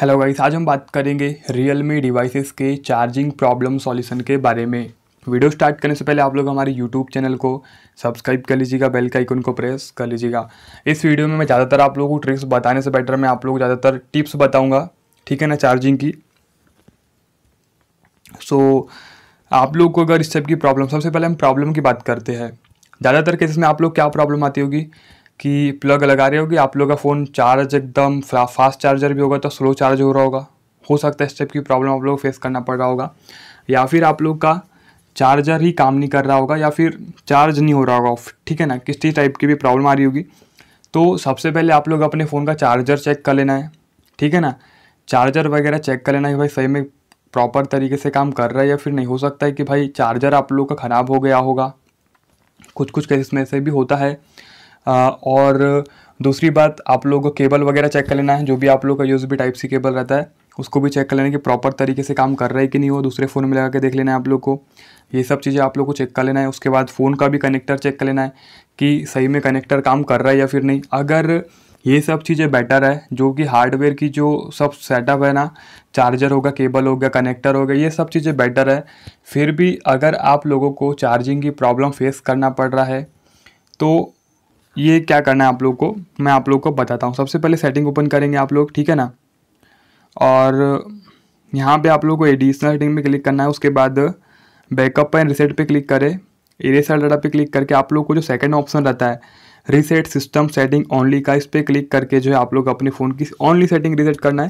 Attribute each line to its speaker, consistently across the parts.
Speaker 1: hello guys आज हम बात करेंगे रियल मी डिवाइसेस के चार्जिंग प्रॉब्लम सॉल्यूशन के बारे में वीडियो स्टार्ट करने से पहले आप लोग हमारे यूट्यूब चैनल को सब्सक्राइब कर लीजिएगा बेल का आइकन को प्रेस कर लीजिएगा इस वीडियो में मैं ज़्यादातर आप लोगों को ट्रिक्स बताने से बेटर मैं आप लोग ज़्यादातर टिप्स बताऊँगा ठीक है ना चार्जिंग की सो so, आप लोग को अगर इस टाइप की प्रॉब्लम सबसे पहले हम प्रॉब्लम की बात करते हैं ज़्यादातर केसेस में आप लोग क्या प्रॉब्लम आती होगी कि प्लग लगा रहे हो कि आप लोग का फ़ोन चार्ज एकदम फास्ट चार्जर भी होगा तो स्लो चार्ज हो रहा होगा हो सकता है इस टाइप की प्रॉब्लम आप लोग फेस करना पड़ रहा होगा या फिर आप लोग का चार्जर ही काम नहीं कर रहा होगा या फिर चार्ज नहीं हो रहा होगा ठीक है ना किसी टाइप की भी प्रॉब्लम आ रही होगी तो सबसे पहले आप लोग अपने फ़ोन का चार्जर चेक कर लेना है ठीक है ना चार्जर वगैरह चेक कर लेना कि भाई सही में प्रॉपर तरीके से काम कर रहा है या फिर नहीं हो सकता है कि भाई चार्जर आप लोग का ख़राब हो गया होगा कुछ कुछ केस में ऐसे भी होता है और दूसरी बात आप लोगों को केबल वगैरह चेक कर लेना है जो भी आप लोग का यूज़ भी टाइप सी केबल रहता है उसको भी चेक कर लेना कि प्रॉपर तरीके से काम कर रहा है कि नहीं वो दूसरे फ़ोन में लगा के देख लेना है आप लोग को ये सब चीज़ें आप लोग को चेक कर लेना है उसके बाद फ़ोन का भी कनेक्टर चेक कर लेना है कि सही में कनेक्टर काम कर रहा है या फिर नहीं अगर ये सब चीज़ें बेटर है जो कि हार्डवेयर की जो सब सेटअप है ना चार्जर होगा केबल होगा कनेक्टर होगा ये सब चीज़ें बेटर है फिर भी अगर आप लोगों को चार्जिंग की प्रॉब्लम फेस करना पड़ रहा है तो ये क्या करना है आप लोग को मैं आप लोग को बताता हूँ सबसे पहले सेटिंग ओपन करेंगे आप लोग ठीक है ना और यहाँ पे आप लोग को एडिशनल सेटिंग में क्लिक करना है उसके बाद बैकअप एंड रिसेट पे क्लिक करें इरेसर डाटा पे क्लिक करके आप लोग को जो सेकंड ऑप्शन रहता है रीसेट सिस्टम सेटिंग ओनली का इस पर क्लिक करके जो है आप लोग अपने फ़ोन की ओनली सेटिंग रीसेट करना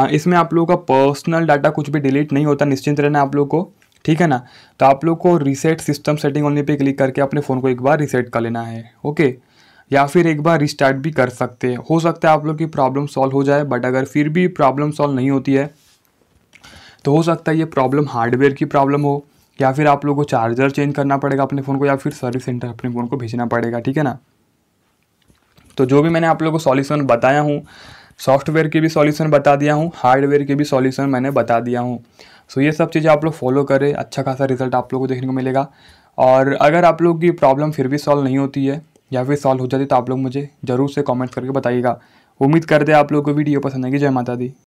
Speaker 1: है इसमें आप लोगों का पर्सनल डाटा कुछ भी डिलीट नहीं होता निश्चिंत रहना आप लोग को ठीक है ना तो आप लोग को रीसेट सिस्टम सेटिंग ओनली पे क्लिक करके अपने फ़ोन को एक बार रीसेट कर लेना है ओके या फिर एक बार रिस्टार्ट भी कर सकते हैं हो सकता है आप लोग की प्रॉब्लम सॉल्व हो जाए बट अगर फिर भी प्रॉब्लम सॉल्व नहीं होती है तो हो सकता है ये प्रॉब्लम हार्डवेयर की प्रॉब्लम हो या फिर आप लोगों को चार्जर चेंज करना पड़ेगा अपने फ़ोन को या फिर सर्विस सेंटर अपने फ़ोन को भेजना पड़ेगा ठीक है ना तो जो भी मैंने आप लोगों को सॉल्यूशन बताया हूँ सॉफ्टवेयर के भी सॉल्यूशन बता दिया हूँ हार्डवेयर के भी सॉल्यूशन मैंने बता दिया हूँ सो ये सब चीज़ें आप लोग फॉलो करें अच्छा खासा रिजल्ट आप लोग को देखने को मिलेगा और अगर आप लोग की प्रॉब्लम फिर भी सॉल्व नहीं होती है या फिर सॉल्व हो जाती तो आप लोग मुझे ज़रूर से कॉमेंट करके बताइएगा उम्मीद करते हैं आप लोग को वीडियो पसंद आएगी जय माता दी